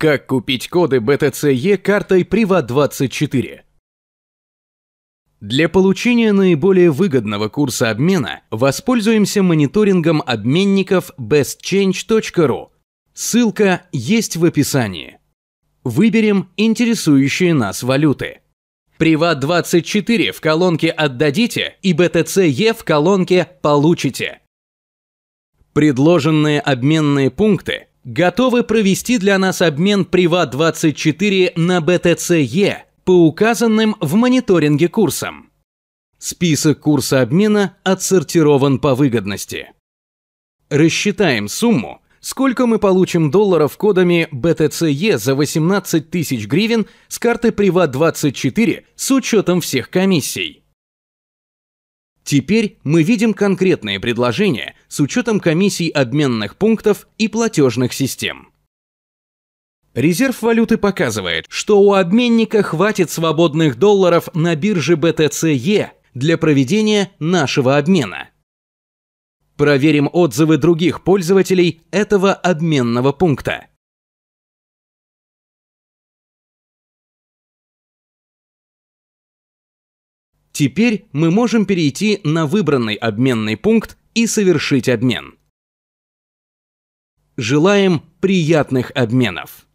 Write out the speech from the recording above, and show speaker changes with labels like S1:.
S1: Как купить коды BTCE картой Privat24? Для получения наиболее выгодного курса обмена воспользуемся мониторингом обменников bestchange.ru. Ссылка есть в описании. Выберем интересующие нас валюты. Приват24 в колонке «Отдадите» и BTCE в колонке «Получите». Предложенные обменные пункты готовы провести для нас обмен Приват-24 на БТЦЕ по указанным в мониторинге курсам. Список курса обмена отсортирован по выгодности. Рассчитаем сумму, сколько мы получим долларов кодами BTCe за 18 тысяч гривен с карты Privat 24 с учетом всех комиссий. Теперь мы видим конкретные предложения, с учетом комиссий обменных пунктов и платежных систем. Резерв валюты показывает, что у обменника хватит свободных долларов на бирже BTCE для проведения нашего обмена.
S2: Проверим отзывы других пользователей этого обменного пункта. Теперь мы можем перейти на выбранный обменный пункт и совершить обмен. Желаем приятных обменов!